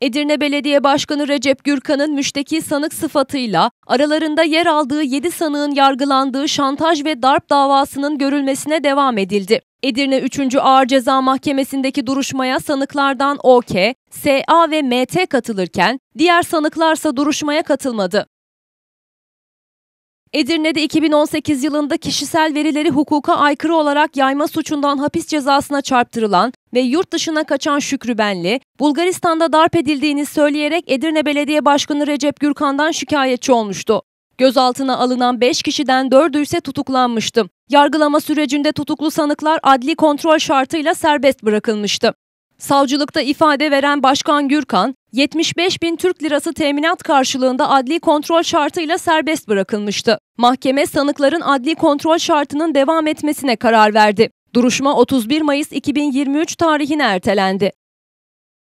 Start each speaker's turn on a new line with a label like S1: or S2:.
S1: Edirne Belediye Başkanı Recep Gürkan'ın müşteki sanık sıfatıyla aralarında yer aldığı 7 sanığın yargılandığı şantaj ve darp davasının görülmesine devam edildi. Edirne 3. Ağır Ceza Mahkemesi'ndeki duruşmaya sanıklardan OK, SA ve MT katılırken diğer sanıklarsa duruşmaya katılmadı. Edirne'de 2018 yılında kişisel verileri hukuka aykırı olarak yayma suçundan hapis cezasına çarptırılan ve yurt dışına kaçan Şükrü Benli, Bulgaristan'da darp edildiğini söyleyerek Edirne Belediye Başkanı Recep Gürkan'dan şikayetçi olmuştu. Gözaltına alınan 5 kişiden 4'ü ise tutuklanmıştı. Yargılama sürecinde tutuklu sanıklar adli kontrol şartıyla serbest bırakılmıştı. Savcılıkta ifade veren Başkan Gürkan, 75 bin Türk lirası teminat karşılığında adli kontrol şartıyla serbest bırakılmıştı. Mahkeme sanıkların adli kontrol şartının devam etmesine karar verdi. Duruşma 31 Mayıs 2023 tarihine ertelendi.